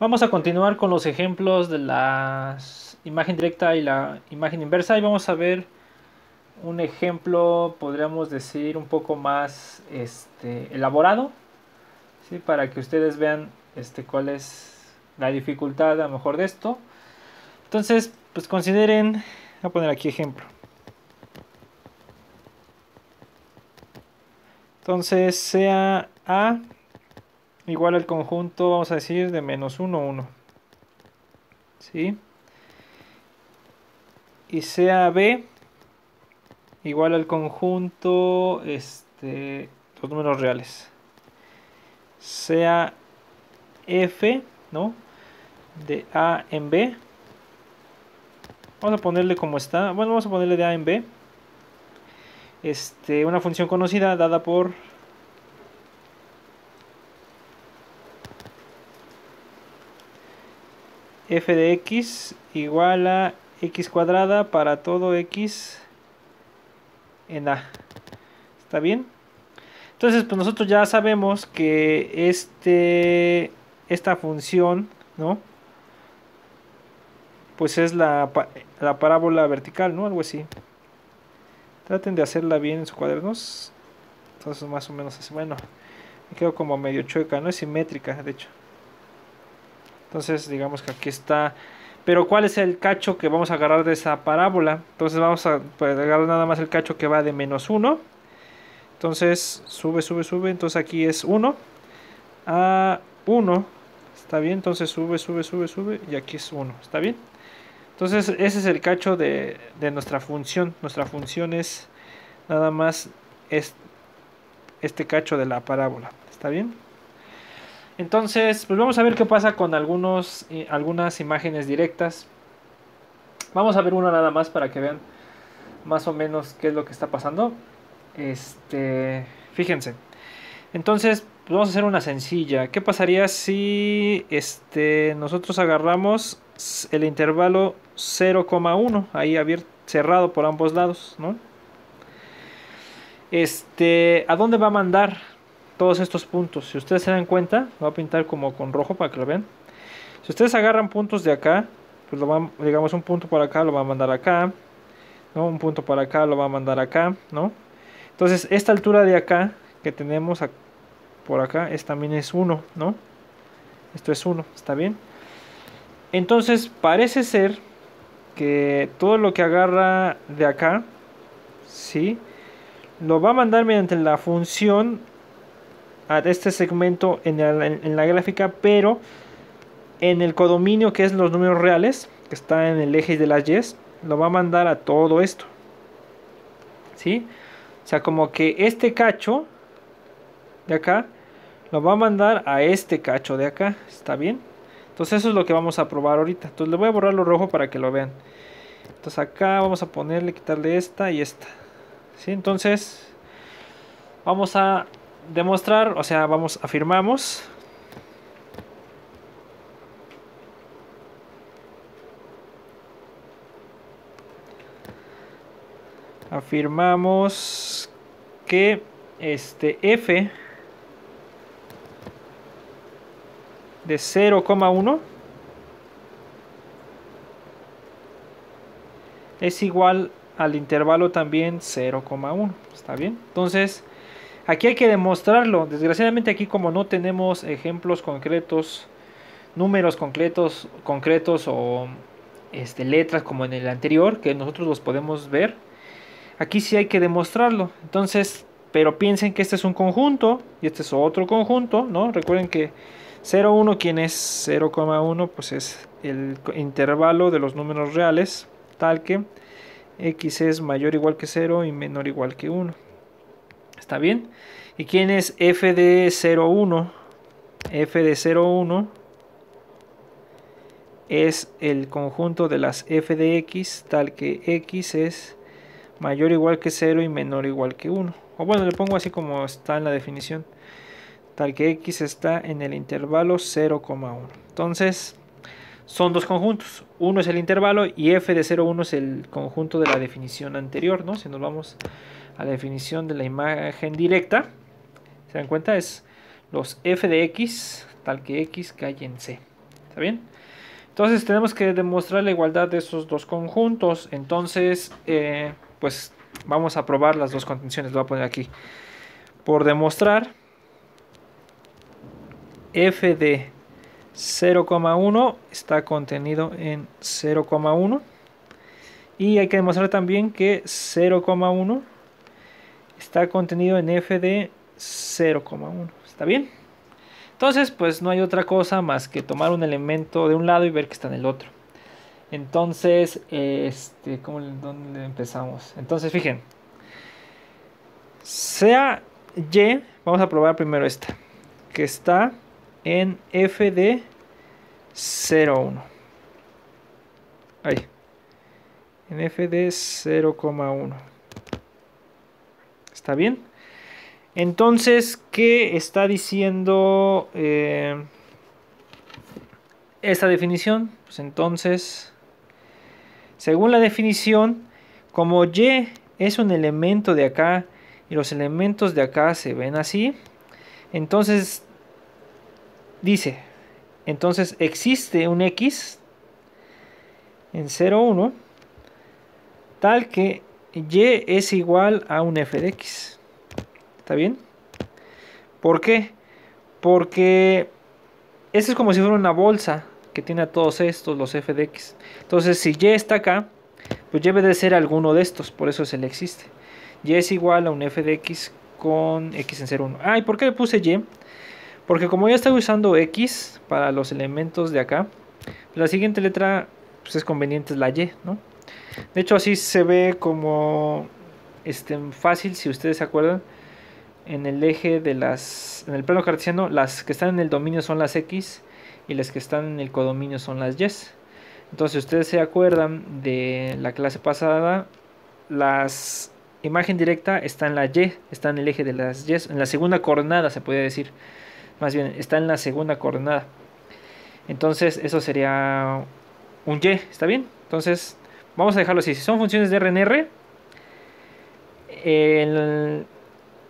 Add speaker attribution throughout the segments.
Speaker 1: Vamos a continuar con los ejemplos de la imagen directa y la imagen inversa y vamos a ver un ejemplo, podríamos decir, un poco más este, elaborado, ¿sí? para que ustedes vean este, cuál es la dificultad a lo mejor de esto. Entonces, pues consideren, voy a poner aquí ejemplo. Entonces, sea A igual al conjunto, vamos a decir, de menos 1, 1. ¿Sí? Y sea B igual al conjunto, este, los números reales. Sea F, ¿no? De A en B. Vamos a ponerle como está. Bueno, vamos a ponerle de A en B. Este, una función conocida dada por f de x igual a x cuadrada para todo x en A. ¿Está bien? Entonces, pues nosotros ya sabemos que este, esta función, ¿no? Pues es la, la parábola vertical, ¿no? Algo así. Traten de hacerla bien en sus cuadernos. Entonces, más o menos así. Bueno, me quedo como medio chueca, no es simétrica, de hecho. Entonces digamos que aquí está. Pero ¿cuál es el cacho que vamos a agarrar de esa parábola? Entonces vamos a pues, agarrar nada más el cacho que va de menos 1. Entonces sube, sube, sube. Entonces aquí es 1 a 1. Está bien, entonces sube, sube, sube, sube. Y aquí es 1. ¿Está bien? Entonces ese es el cacho de, nuestra función. Nuestra función es nada más este cacho de la parábola. ¿Está bien? Entonces, pues vamos a ver qué pasa con algunos, eh, algunas imágenes directas. Vamos a ver una nada más para que vean más o menos qué es lo que está pasando. Este, fíjense. Entonces, pues vamos a hacer una sencilla. ¿Qué pasaría si este, nosotros agarramos el intervalo 0,1 ahí abierto, cerrado por ambos lados, ¿no? Este, ¿a dónde va a mandar todos estos puntos. Si ustedes se dan cuenta, lo voy a pintar como con rojo para que lo vean. Si ustedes agarran puntos de acá, pues lo van, digamos un punto para acá, lo va a mandar acá, Un punto para acá, lo va a mandar acá, ¿no? Entonces, esta altura de acá que tenemos por acá, es, también es 1, ¿no? Esto es 1, ¿está bien? Entonces, parece ser que todo lo que agarra de acá, ¿sí? Lo va a mandar mediante la función a este segmento en la, gráfica, pero en el codominio que es los números reales, que está en el eje de las yes, lo va a mandar a todo esto. ¿Sí? O sea, como que este cacho de acá lo va a mandar a este cacho de acá, ¿está bien? Entonces eso es lo que vamos a probar ahorita. Entonces le voy a borrar lo rojo para que lo vean. Entonces acá vamos a ponerle, quitarle esta y esta. ¿Sí? Entonces vamos a demostrar, o sea, vamos, afirmamos. Afirmamos que este f de 0,1 es igual al intervalo también 0,1. ¿Está bien? Entonces, Aquí hay que demostrarlo. Desgraciadamente aquí como no tenemos ejemplos concretos, números concretos, concretos o este, letras como en el anterior, que nosotros los podemos ver, aquí sí hay que demostrarlo. Entonces, pero piensen que este es un conjunto y este es otro conjunto, ¿no? Recuerden que 0,1, quien es 0,1, pues es el intervalo de los números reales, tal que x es mayor o igual que 0 y menor o igual que 1. ¿Está bien? ¿Y quién es F de 01? F de 01 es el conjunto de las F de X tal que X es mayor o igual que 0 y menor o igual que 1. O bueno, le pongo así como está en la definición. Tal que X está en el intervalo 0,1. Entonces, son dos conjuntos. Uno es el intervalo y f de 0,1 es el conjunto de la definición anterior, ¿no? Si nos vamos a la definición de la imagen directa. ¿Se dan cuenta? Es los f de x, tal que x cae en c. ¿Está bien? Entonces tenemos que demostrar la igualdad de esos dos conjuntos. Entonces, eh, pues vamos a probar las dos contenciones. Lo voy a poner aquí. Por demostrar f de 0,1 está contenido en 0,1. Y hay que demostrar también que 0,1 está contenido en f de 0,1. ¿Está bien? Entonces, pues no hay otra cosa más que tomar un elemento de un lado y ver que está en el otro. Entonces, este, ¿dónde empezamos? Entonces, fijen. Sea y, vamos a probar primero esta, que está en f de 0,1. Ahí. En f de 0,1. ¿Está bien? Entonces, ¿qué está diciendo eh, esta definición? Pues entonces, según la definición, como Y es un elemento de acá y los elementos de acá se ven así, entonces dice, entonces existe un X en 0, 1, tal que y es igual a un f de x. ¿Está bien? ¿Por qué? Porque esto es como si fuera una bolsa que tiene a todos estos, los f de x. Entonces, si y está acá, pues debe de ser alguno de estos, por eso se le existe. y es igual a un f de x con x en 0, 1. Ah, ¿y por qué le puse y? Porque como ya estaba usando x para los elementos de acá, la siguiente letra pues es conveniente es la y, ¿no? De hecho, así se ve como este, fácil, si ustedes se acuerdan, en el eje de las, en el plano cartesiano, las que están en el dominio son las X y las que están en el codominio son las Y. Entonces, ustedes se acuerdan de la clase pasada, las imagen directa está en la Y, está en el eje de las Y, en la segunda coordenada se podría decir, más bien, está en la segunda coordenada. Entonces, eso sería un Y, ¿está bien? Entonces, vamos a dejarlo así. Si son funciones de RNR, en,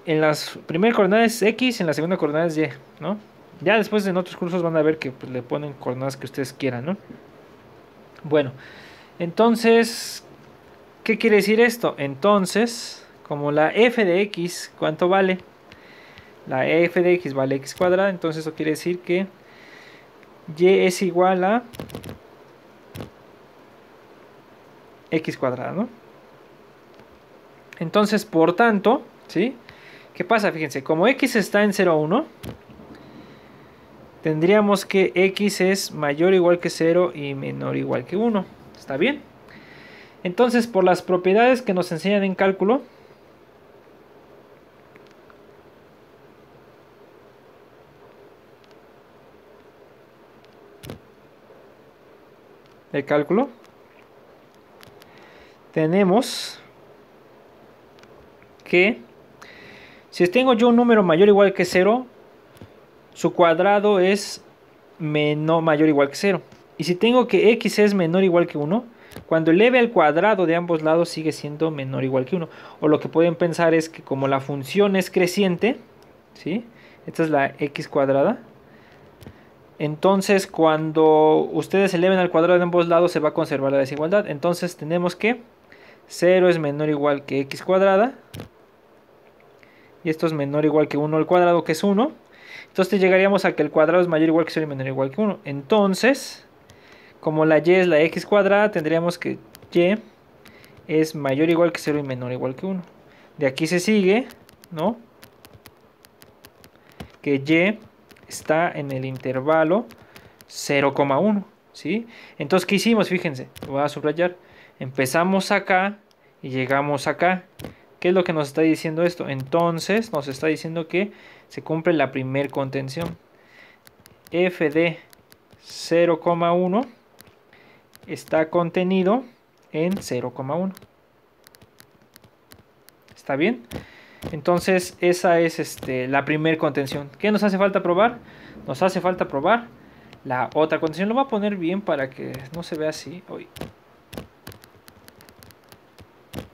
Speaker 1: en las primeras coordenadas es X, en la segunda coordenadas es Y, ¿no? Ya después en otros cursos van a ver que pues, le ponen coordenadas que ustedes quieran, ¿no? Bueno, entonces, ¿qué quiere decir esto? Entonces, como la f de x, ¿cuánto vale? La f de x vale x cuadrada, entonces eso quiere decir que y es igual a x cuadrada, ¿no? Entonces, por tanto, ¿sí? ¿Qué pasa? Fíjense, como x está en 0, 1, tendríamos que x es mayor o igual que 0 y menor o igual que 1. ¿Está bien? Entonces, por las propiedades que nos enseñan en cálculo, de cálculo, tenemos que si tengo yo un número mayor o igual que 0, su cuadrado es menor mayor o igual que 0. Y si tengo que x es menor o igual que 1, cuando eleve al cuadrado de ambos lados sigue siendo menor o igual que 1. O lo que pueden pensar es que como la función es creciente, ¿sí? esta es la x cuadrada, entonces cuando ustedes eleven al cuadrado de ambos lados se va a conservar la desigualdad. Entonces tenemos que 0 es menor o igual que x cuadrada. Y esto es menor o igual que 1 al cuadrado, que es 1. Entonces llegaríamos a que el cuadrado es mayor o igual que 0 y menor o igual que 1. Entonces, como la y es la x cuadrada, tendríamos que y es mayor o igual que 0 y menor o igual que 1. De aquí se sigue, ¿no? Que y está en el intervalo 0,1, ¿sí? Entonces, ¿qué hicimos? Fíjense, lo voy a subrayar. Empezamos acá y llegamos acá. ¿Qué es lo que nos está diciendo esto? Entonces nos está diciendo que se cumple la primer contención. F de 0,1 está contenido en 0,1. ¿Está bien? Entonces esa es este, la primer contención. ¿Qué nos hace falta probar? Nos hace falta probar la otra contención. Lo voy a poner bien para que no se vea así. hoy.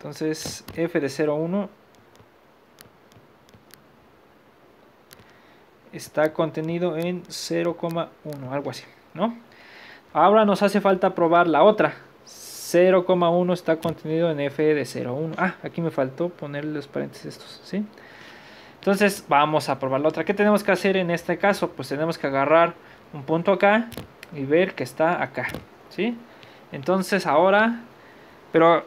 Speaker 1: Entonces, f de 01 está contenido en 0,1, algo así, ¿no? Ahora nos hace falta probar la otra. 0,1 está contenido en f de 0,1. Ah, aquí me faltó poner los paréntesis estos, ¿sí? Entonces vamos a probar la otra. ¿Qué tenemos que hacer en este caso? Pues tenemos que agarrar un punto acá y ver que está acá, ¿sí? Entonces ahora, pero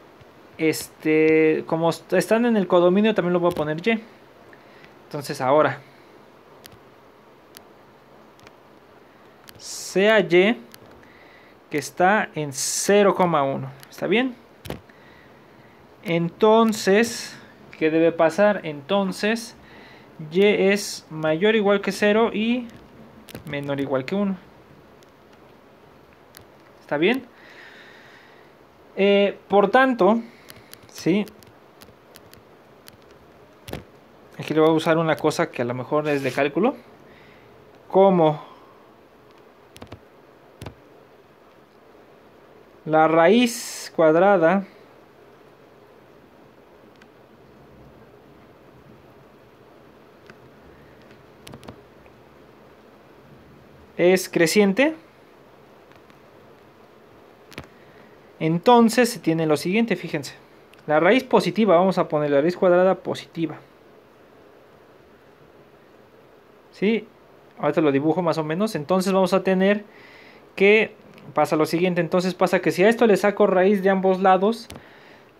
Speaker 1: este, como están en el codominio, también lo voy a poner Y. Entonces ahora. Sea Y que está en 0,1. ¿Está bien? Entonces, ¿qué debe pasar? Entonces, Y es mayor o igual que 0 y menor o igual que 1. ¿Está bien? Eh, por tanto, ¿sí? Aquí le voy a usar una cosa que a lo mejor es de cálculo. Como la raíz cuadrada es creciente. Entonces se tiene lo siguiente, fíjense. La raíz positiva, vamos a poner la raíz cuadrada positiva. ¿Sí? Ahorita lo dibujo más o menos. Entonces vamos a tener que pasa lo siguiente. Entonces pasa que si a esto le saco raíz de ambos lados,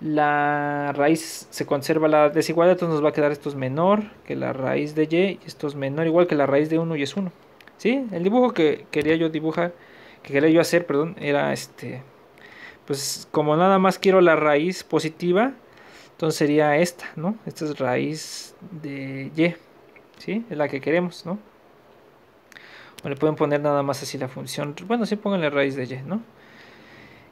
Speaker 1: la raíz se conserva la desigualdad. Entonces nos va a quedar esto es menor que la raíz de y. esto es menor igual que la raíz de 1 y es 1. ¿Sí? El dibujo que quería yo dibujar, que quería yo hacer, perdón, era este pues como nada más quiero la raíz positiva, entonces sería esta, ¿no? Esta es raíz de y, ¿sí? Es la que queremos, ¿no? O le pueden poner nada más así la función, bueno, sí la raíz de y, ¿no?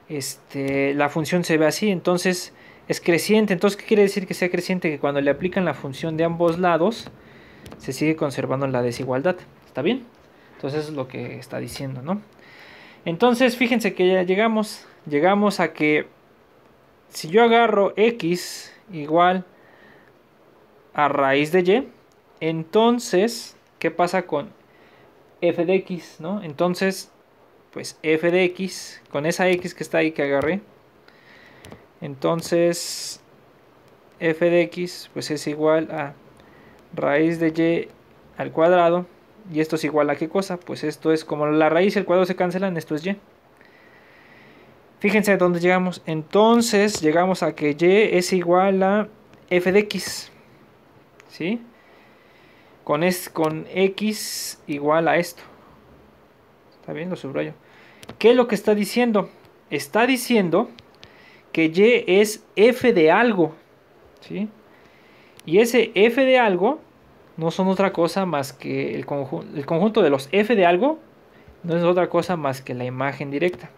Speaker 1: Este, la función se ve así, entonces es creciente, entonces ¿qué quiere decir que sea creciente? Que cuando le aplican la función de ambos lados, se sigue conservando la desigualdad, ¿está bien? Entonces es lo que está diciendo, ¿no? Entonces, fíjense que ya llegamos llegamos a que si yo agarro x igual a raíz de y, entonces, ¿qué pasa con f de x? ¿no? Entonces, pues f de x, con esa x que está ahí que agarré, entonces f de x pues es igual a raíz de y al cuadrado, y esto es igual a qué cosa, pues esto es como la raíz y el cuadrado se cancelan, esto es y. Fíjense dónde llegamos. Entonces llegamos a que y es igual a f de x. ¿Sí? Con, x igual a esto. Está bien, lo subrayo. ¿Qué es lo que está diciendo? Está diciendo que y es f de algo. ¿Sí? Y ese f de algo no son otra cosa más que el, el conjunto de los f de algo. No es otra cosa más que la imagen directa.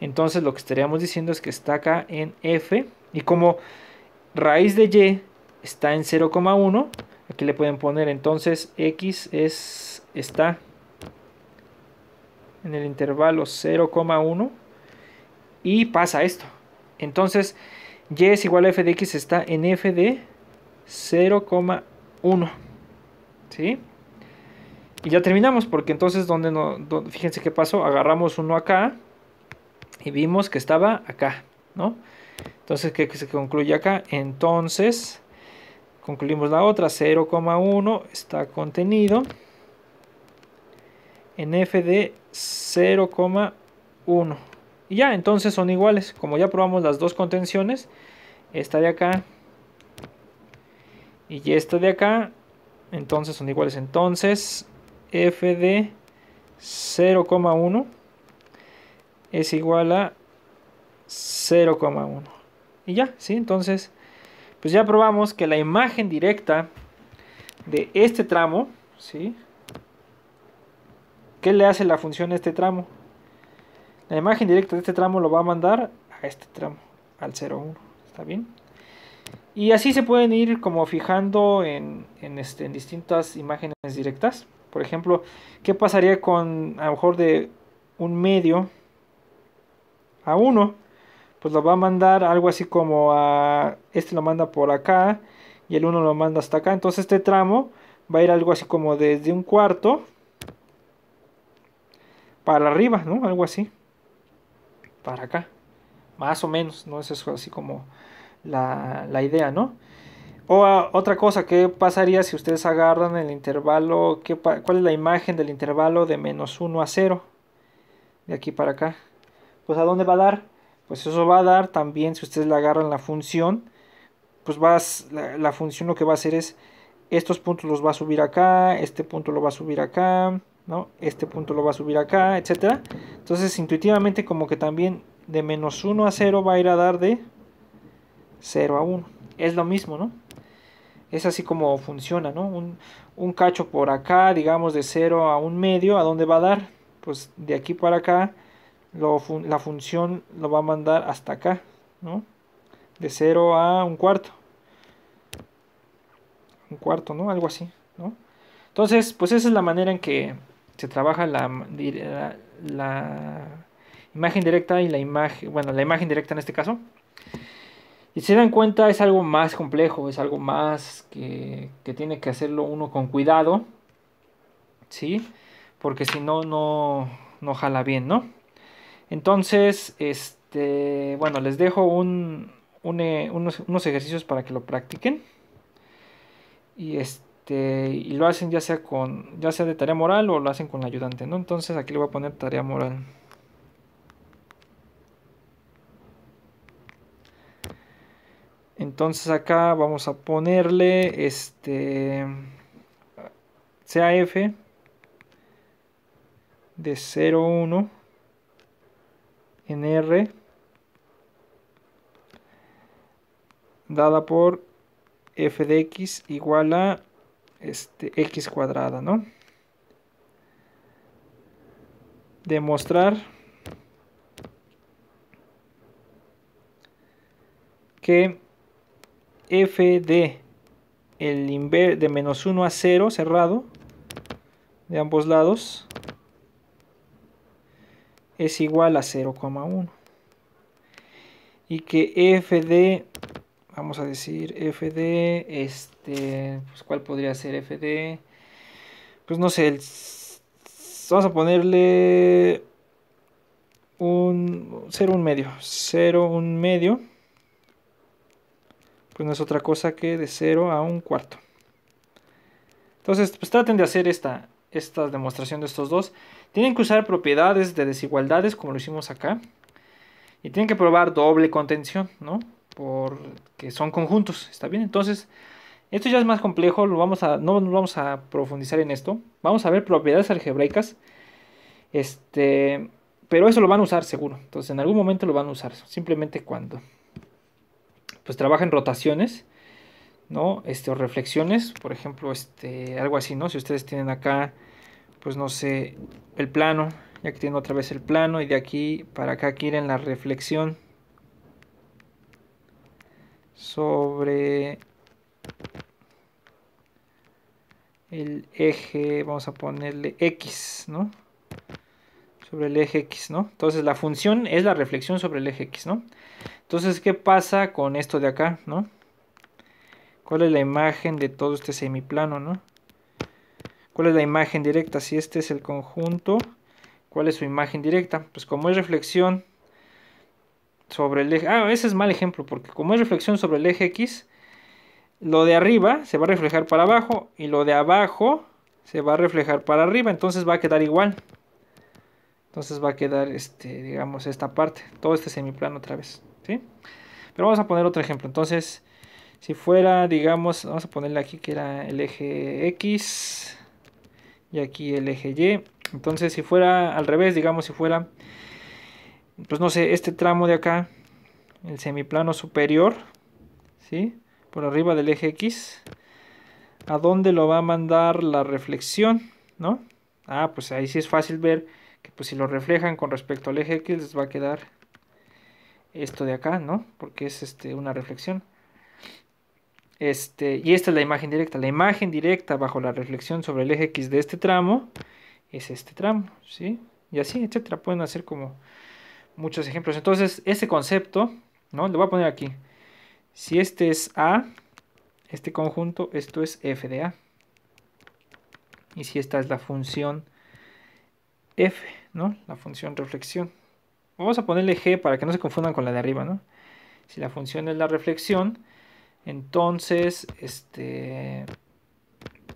Speaker 1: Entonces lo que estaríamos diciendo es que está acá en f. Y como raíz de y está en 0,1, aquí le pueden poner entonces x es, está en el intervalo 0,1 y pasa esto. Entonces y es igual a f de x está en f de 0,1. ¿Sí? Y ya terminamos porque entonces donde no, fíjense qué pasó, agarramos uno acá y vimos que estaba acá, ¿no? Entonces, ¿qué, se concluye acá? Entonces, concluimos la otra, 0,1 está contenido en f de 0,1. Y ya, entonces son iguales. Como ya probamos las dos contenciones, esta de acá y esta de acá, entonces son iguales. Entonces, f de 0,1 es igual a 0,1. Y ya, ¿sí? Entonces, pues ya probamos que la imagen directa de este tramo, ¿sí? ¿Qué le hace la función a este tramo? La imagen directa de este tramo lo va a mandar a este tramo, al 0,1. ¿Está bien? Y así se pueden ir como fijando en, en, este, en distintas imágenes directas. Por ejemplo, ¿qué pasaría con a lo mejor de un medio a uno, pues lo va a mandar algo así como a este lo manda por acá y el 1 lo manda hasta acá. Entonces este tramo va a ir algo así como desde un cuarto para arriba, ¿no? Algo así. Para acá. Más o menos, ¿no? Eso es así como la, idea, ¿no? O ah, otra cosa, que pasaría si ustedes agarran el intervalo? ¿qué, ¿Cuál es la imagen del intervalo de menos 1 a 0? De aquí para acá pues ¿a dónde va a dar? Pues eso va a dar también, si ustedes le agarran la función, pues vas la, función lo que va a hacer es, estos puntos los va a subir acá, este punto lo va a subir acá, ¿no? Este punto lo va a subir acá, etcétera. Entonces, intuitivamente, como que también de menos 1 a 0 va a ir a dar de 0 a 1. Es lo mismo, ¿no? Es así como funciona, ¿no? Un, cacho por acá, digamos, de 0 a un medio, ¿a dónde va a dar? Pues de aquí para acá la función lo va a mandar hasta acá, ¿no? De 0 a un cuarto. Un cuarto, ¿no? Algo así, ¿no? Entonces, pues esa es la manera en que se trabaja la, la, imagen directa y la imagen, bueno, la imagen directa en este caso. Y se dan cuenta, es algo más complejo, es algo más que, que tiene que hacerlo uno con cuidado, ¿sí? Porque si no, no, no jala bien, ¿no? Entonces, este, bueno, les dejo eh, unos, ejercicios para que lo practiquen. Y este, y lo hacen ya sea con ya sea de tarea moral o lo hacen con la ayudante, ¿no? Entonces, aquí le voy a poner tarea moral. Entonces acá vamos a ponerle este CAF de 0,1 en R dada por f de x igual a este, x cuadrada, ¿no? Demostrar que f de, el de menos 1 a 0 cerrado de ambos lados es igual a 0,1 y que fd vamos a decir Fd. este pues cuál podría ser Fd, pues no sé vamos a ponerle un 0 un medio 0 medio pues no es otra cosa que de 0 a un cuarto entonces pues traten de hacer esta esta demostración de estos dos. Tienen que usar propiedades de desigualdades, como lo hicimos acá. Y tienen que probar doble contención, ¿no? Porque son conjuntos, ¿está bien? Entonces, esto ya es más complejo, lo vamos a, no vamos a profundizar en esto. Vamos a ver propiedades algebraicas. Este, pero eso lo van a usar seguro. Entonces, en algún momento lo van a usar. Simplemente cuando pues trabaja en rotaciones ¿no? Este, o reflexiones, por ejemplo, este, algo así, ¿no? Si ustedes tienen acá, pues no sé, el plano, ya que tienen otra vez el plano y de aquí para acá quieren la reflexión sobre el eje, vamos a ponerle X, ¿no? Sobre el eje X, ¿no? Entonces la función es la reflexión sobre el eje X, ¿no? Entonces, ¿qué pasa con esto de acá, ¿no? ¿Cuál es la imagen de todo este semiplano, no? ¿Cuál es la imagen directa? Si este es el conjunto, ¿cuál es su imagen directa? Pues como es reflexión sobre el eje... Ah, ese es mal ejemplo, porque como es reflexión sobre el eje X, lo de arriba se va a reflejar para abajo y lo de abajo se va a reflejar para arriba, entonces va a quedar igual. Entonces va a quedar, este, digamos, esta parte, todo este semiplano otra vez, ¿sí? Pero vamos a poner otro ejemplo, entonces... Si fuera, digamos, vamos a ponerle aquí que era el eje X y aquí el eje Y. Entonces, si fuera al revés, digamos, si fuera, pues no sé, este tramo de acá, el semiplano superior, ¿sí? Por arriba del eje X, ¿a dónde lo va a mandar la reflexión, no? Ah, pues ahí sí es fácil ver que pues si lo reflejan con respecto al eje X les va a quedar esto de acá, ¿no? Porque es este, una reflexión. Este, y esta es la imagen directa. La imagen directa bajo la reflexión sobre el eje X de este tramo es este tramo, ¿sí? Y así, etcétera. Pueden hacer como muchos ejemplos. Entonces, ese concepto, ¿no? Lo voy a poner aquí. Si este es A, este conjunto, esto es F de A. Y si esta es la función F, ¿no? La función reflexión. Vamos a ponerle G para que no se confundan con la de arriba, ¿no? Si la función es la reflexión, entonces, este,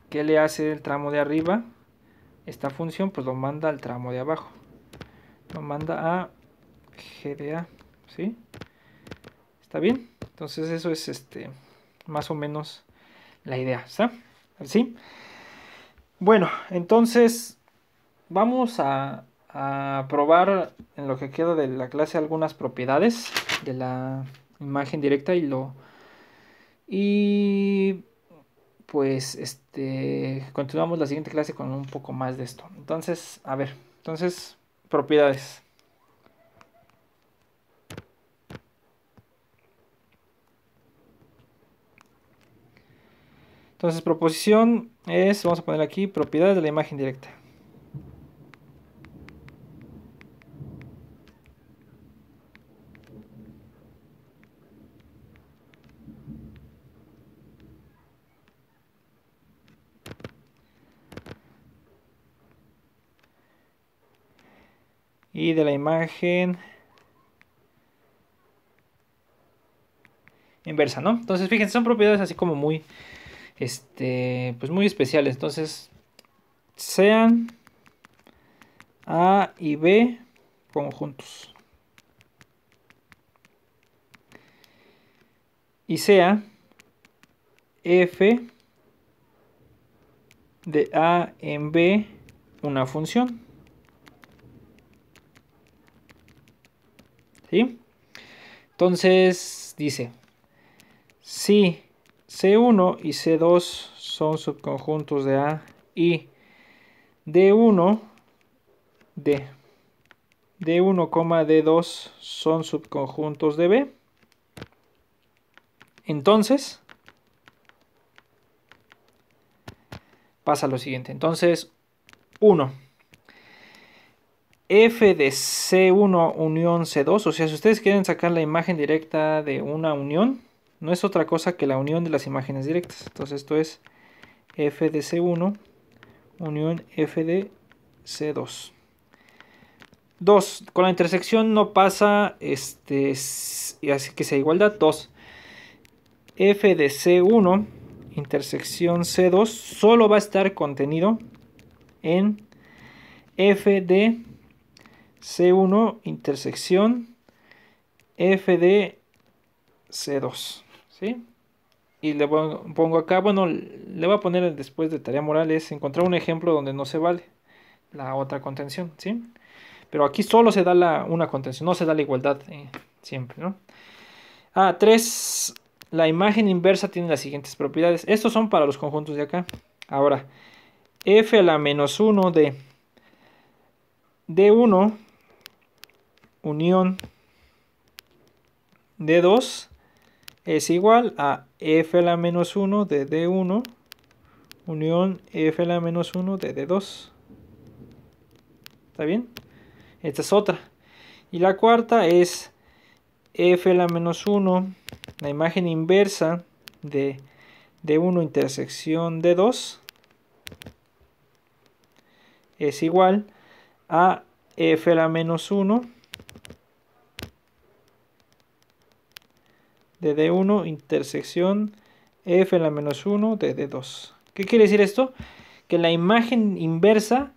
Speaker 1: ¿qué le hace el tramo de arriba? Esta función pues lo manda al tramo de abajo. Lo manda a GDA, ¿sí? ¿Está bien? Entonces eso es este más o menos la idea, ¿Sí? Bueno, entonces vamos a probar en lo que queda de la clase algunas propiedades de la imagen directa y lo y pues este continuamos la siguiente clase con un poco más de esto. Entonces, a ver, entonces propiedades. Entonces, proposición es, vamos a poner aquí, propiedades de la imagen directa. y de la imagen inversa, ¿no? Entonces, fíjense, son propiedades así como muy, este, pues muy especiales. Entonces, sean A y B conjuntos. Y sea f de A en B una función. Entonces dice, si C1 y C2 son subconjuntos de A y D1, D, D1, D2 son subconjuntos de B, entonces pasa lo siguiente. Entonces, 1. F de C1 unión C2. O sea, si ustedes quieren sacar la imagen directa de una unión, no es otra cosa que la unión de las imágenes directas. Entonces esto es F de C1 unión F de C2. 2. Con la intersección no pasa, este, así que sea igualdad. 2. F de C1 intersección C2 solo va a estar contenido en F de C1 intersección F de C2. ¿sí? Y le pongo acá, bueno, le voy a poner después de tarea moral es encontrar un ejemplo donde no se vale la otra contención. ¿sí? Pero aquí solo se da la, una contención, no se da la igualdad eh, siempre. ¿no? a ah, 3. La imagen inversa tiene las siguientes propiedades. Estos son para los conjuntos de acá. Ahora, f a la menos 1 de d1 unión de 2 es igual a F a la menos 1 de D1 unión F a la menos 1 de D2. ¿Está bien? Esta es otra. Y la cuarta es F a la menos 1, la imagen inversa de D1 intersección D2 es igual a F a la menos 1 de D1 intersección F en la menos 1 de D2. ¿Qué quiere decir esto? Que la imagen inversa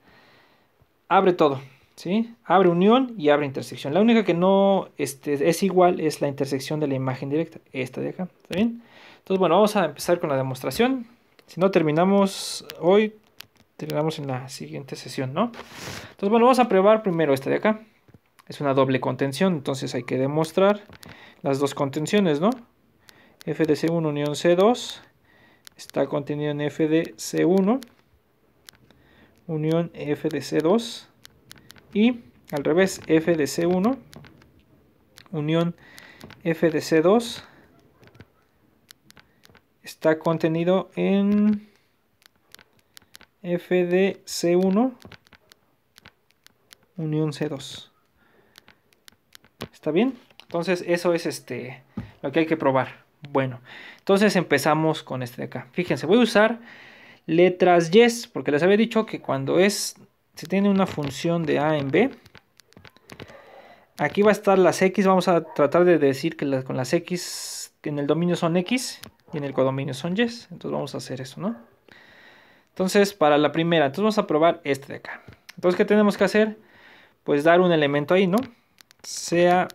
Speaker 1: abre todo. ¿sí? Abre unión y abre intersección. La única que no este, es igual es la intersección de la imagen directa. Esta de acá. ¿Está bien? Entonces, bueno, vamos a empezar con la demostración. Si no terminamos hoy, terminamos en la siguiente sesión, ¿no? Entonces, bueno, vamos a probar primero esta de acá es una doble contención, entonces hay que demostrar las dos contenciones, ¿no? F de C1 unión C2 está contenido en F de C1 unión F de C2 y al revés F de C1 unión F de C2 está contenido en F de C1 unión C2. ¿Está bien? Entonces eso es este lo que hay que probar. Bueno, entonces empezamos con este de acá. Fíjense, voy a usar letras yes, porque les había dicho que cuando es, se tiene una función de A en B, aquí va a estar las X, vamos a tratar de decir que con las X en el dominio son X y en el codominio son yes, entonces vamos a hacer eso, ¿no? Entonces, para la primera, entonces vamos a probar este de acá. Entonces, ¿qué tenemos que hacer? Pues dar un elemento ahí, ¿no? sea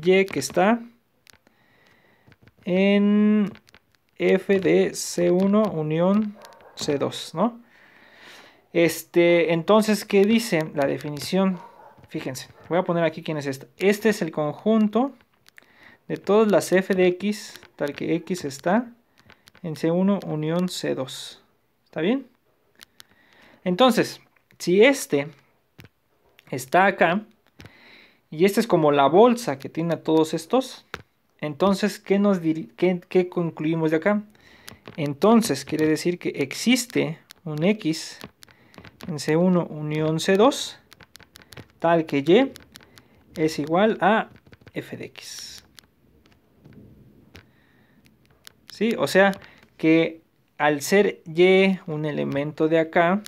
Speaker 1: y que está en f de c1 unión c2, ¿no? Este, entonces, ¿qué dice la definición? Fíjense, voy a poner aquí quién es esta. Este es el conjunto de todas las f de x, tal que x está en C1 unión C2. ¿Está bien? Entonces, si este está acá, y esta es como la bolsa que tiene a todos estos. Entonces, ¿qué, concluimos de acá? Entonces, quiere decir que existe un X en C1 unión C2 tal que Y es igual a f de x. ¿Sí? O sea que al ser Y un elemento de acá,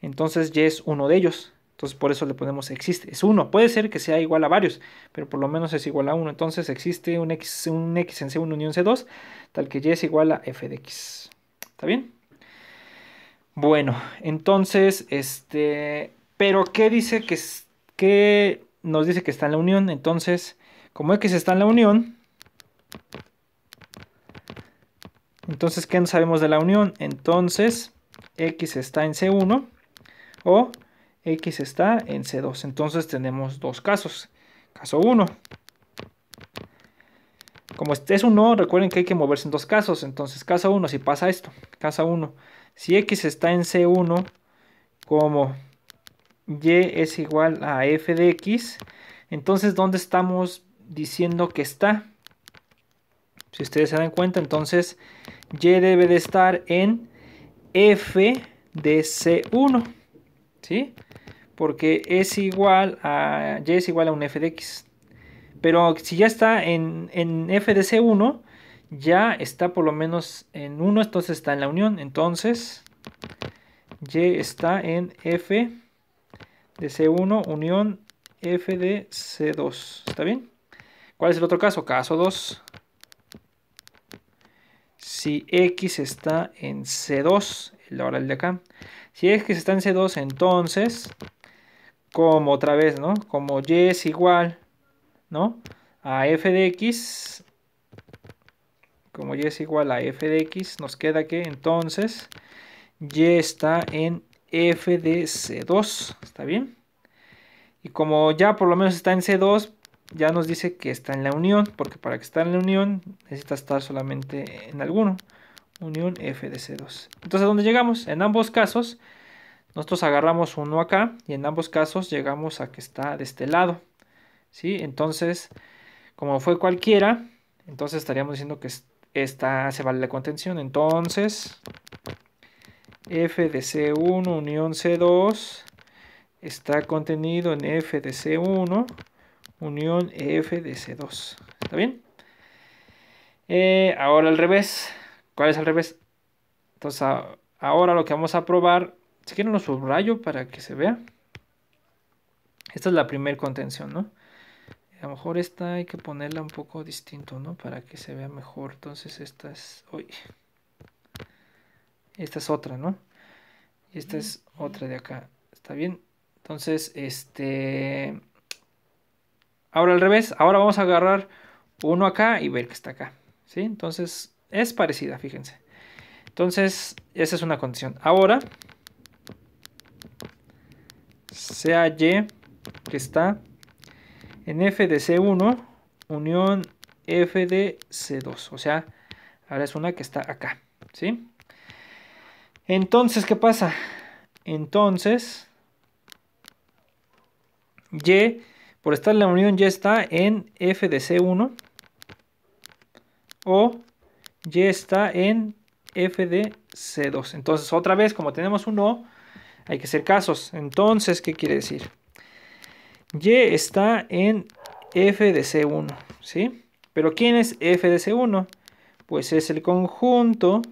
Speaker 1: entonces Y es uno de ellos. Entonces por eso le ponemos existe. Es uno. Puede ser que sea igual a varios, pero por lo menos es igual a uno. Entonces existe un x, un x en C1 unión C2, tal que y es igual a f de x. ¿Está bien? Bueno, entonces, este... Pero ¿qué dice que, qué nos dice que está en la unión? Entonces, como x está en la unión... Entonces, ¿qué no sabemos de la unión? Entonces, x está en C1 o X está en C2. Entonces tenemos dos casos. Caso 1. Como este es un recuerden que hay que moverse en dos casos. Entonces, caso 1, si pasa esto. Caso 1. Si X está en C1, como Y es igual a F de X, entonces, ¿dónde estamos diciendo que está? Si ustedes se dan cuenta, entonces Y debe de estar en F de C1. ¿Sí? porque es igual a y es igual a un f de x. Pero si ya está en, f de c1, ya está por lo menos en 1, entonces está en la unión. Entonces, y está en f de c1 unión f de c2. ¿Está bien? ¿Cuál es el otro caso? Caso 2. Si x está en c2, ahora el de acá. Si x está en c2, entonces como otra vez, ¿no? Como y es igual, ¿no? A f de x, como y es igual a f de x, nos queda que entonces y está en f de c2, ¿está bien? Y como ya por lo menos está en c2, ya nos dice que está en la unión, porque para que esté en la unión necesita estar solamente en alguno. Unión f de c2. Entonces, ¿a dónde llegamos? En ambos casos nosotros agarramos uno acá y en ambos casos llegamos a que está de este lado. ¿sí? Entonces, como fue cualquiera, entonces estaríamos diciendo que esta se vale la contención. Entonces, f de C1 unión C2 está contenido en f de C1 unión f de C2. ¿Está bien? Eh, ahora al revés. ¿Cuál es al revés? Entonces, ahora lo que vamos a probar si quieren lo subrayo para que se vea. Esta es la primer contención, ¿no? A lo mejor esta hay que ponerla un poco distinto, ¿no? Para que se vea mejor. Entonces esta es... Uy. Esta es otra, ¿no? Y esta es otra de acá. ¿Está bien? Entonces, este... Ahora al revés. Ahora vamos a agarrar uno acá y ver que está acá. ¿Sí? Entonces es parecida, fíjense. Entonces, esa es una condición. Ahora, sea Y que está en F de C1 unión F de C2. O sea, ahora es una que está acá. ¿Sí? Entonces, ¿qué pasa? Entonces, Y, por estar en la unión, ya está en F de C1 o Y está en F de C2. Entonces, otra vez, como tenemos un O, hay que hacer casos. Entonces, ¿qué quiere decir? Y está en f de c1, ¿sí? Pero ¿quién es f de c1? Pues es el conjunto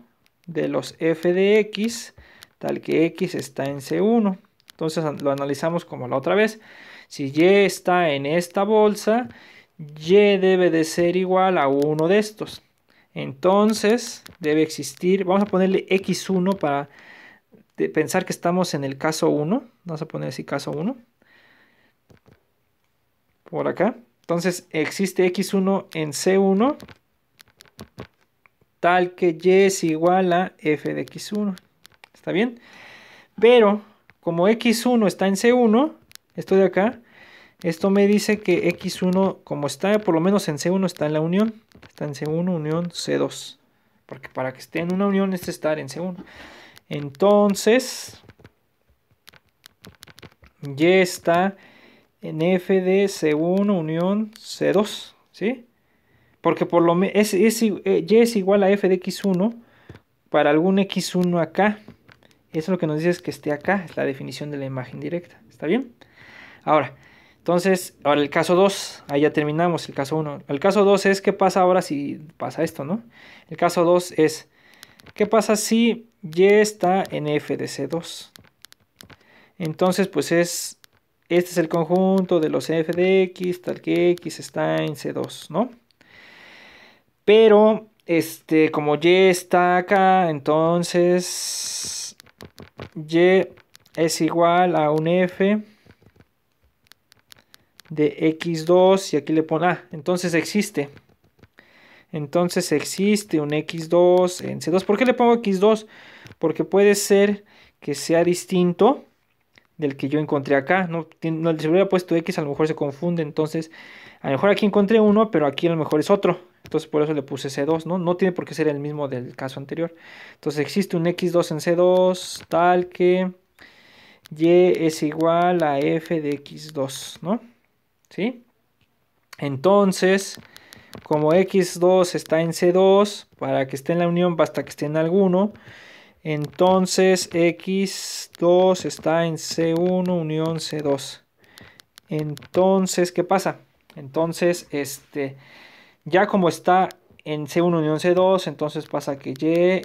Speaker 1: de los f de x, tal que x está en c1. Entonces lo analizamos como la otra vez. Si y está en esta bolsa, y debe de ser igual a uno de estos. Entonces debe existir, vamos a ponerle x1 para este, pensar que estamos en el caso 1. Vamos a poner así caso 1. Por acá. Entonces existe x1 en c1 tal que y es igual a f de x1. ¿Está bien? Pero como x1 está en c1, esto de acá, esto me dice que x1 como está por lo menos en c1 está en la unión. Está en c1, unión c2. Porque para que esté en una unión es estar en c1. Entonces, y está en f de C1 unión C2, ¿sí? Porque por lo menos es, eh, y es igual a f de x1 para algún x1 acá. Eso lo que nos dice es que esté acá, es la definición de la imagen directa, ¿está bien? Ahora, entonces, ahora el caso 2, ahí ya terminamos el caso 1. El caso 2 es qué pasa ahora si pasa esto, ¿no? El caso 2 es, ¿qué pasa si y está en f de c 2 Entonces, pues es. Este es el conjunto de los f de x, tal que x está en C2, ¿no? Pero, este, como y está acá, entonces. Y es igual a un f de x2 y aquí le pongo a entonces existe entonces existe un x2 en c2 ¿por qué le pongo x2? porque puede ser que sea distinto del que yo encontré acá. No, no si hubiera puesto X, a lo mejor se confunde. Entonces, a lo mejor aquí encontré uno, pero aquí a lo mejor es otro. Entonces, por eso le puse C2, ¿no? No tiene por qué ser el mismo del caso anterior. Entonces, existe un X2 en C2 tal que Y es igual a F de X2, ¿no? ¿Sí? Entonces, como X2 está en C2, para que esté en la unión basta que esté en alguno. Entonces X2 está en C1 unión C2. Entonces, ¿qué pasa? Entonces, este, ya como está en C1 unión C2, entonces pasa que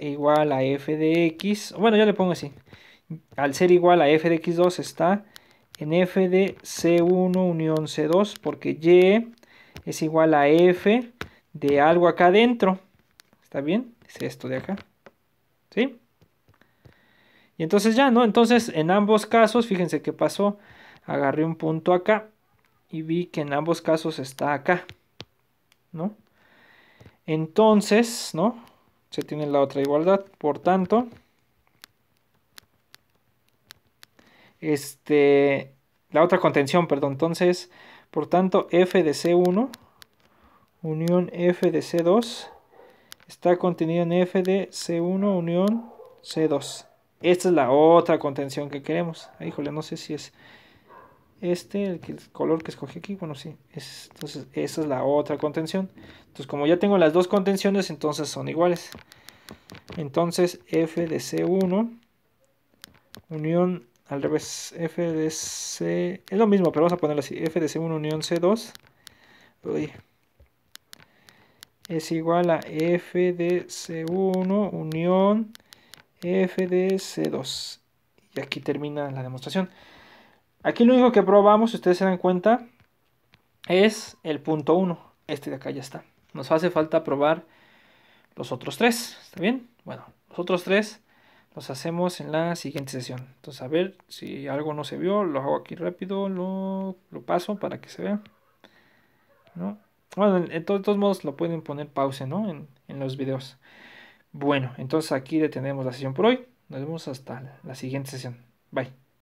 Speaker 1: Y igual a F de X. Bueno, ya le pongo así. Al ser igual a F de X2 está en F de C1 unión C2, porque Y es igual a F de algo acá adentro. ¿Está bien? Es esto de acá. ¿Sí? Y entonces ya, ¿no? Entonces en ambos casos, fíjense qué pasó. Agarré un punto acá y vi que en ambos casos está acá, ¿no? Entonces, ¿no? Se tiene la otra igualdad, por tanto, este, la otra contención, perdón, entonces, por tanto, f de C1, unión f de C2, está contenido en f de C1, unión C2. Esta es la otra contención que queremos. Ah, híjole, no sé si es este, el, el, color que escogí aquí. Bueno, sí. Es, entonces, esa es la otra contención. Entonces, como ya tengo las dos contenciones, entonces son iguales. Entonces, F de C1, unión al revés, F de C... Es lo mismo, pero vamos a ponerlo así. F de C1 unión C2. es igual a F de C1 unión FDC2. Y aquí termina la demostración. Aquí lo único que probamos, si ustedes se dan cuenta, es el punto 1. Este de acá ya está. Nos hace falta probar los otros tres. ¿Está bien? Bueno, los otros tres los hacemos en la siguiente sesión. Entonces, a ver si algo no se vio, lo hago aquí rápido, lo, paso para que se vea. ¿No? Bueno, en, todos, modos lo pueden poner pause, En, en los videos. Bueno, entonces aquí detenemos la sesión por hoy. Nos vemos hasta la siguiente sesión. Bye.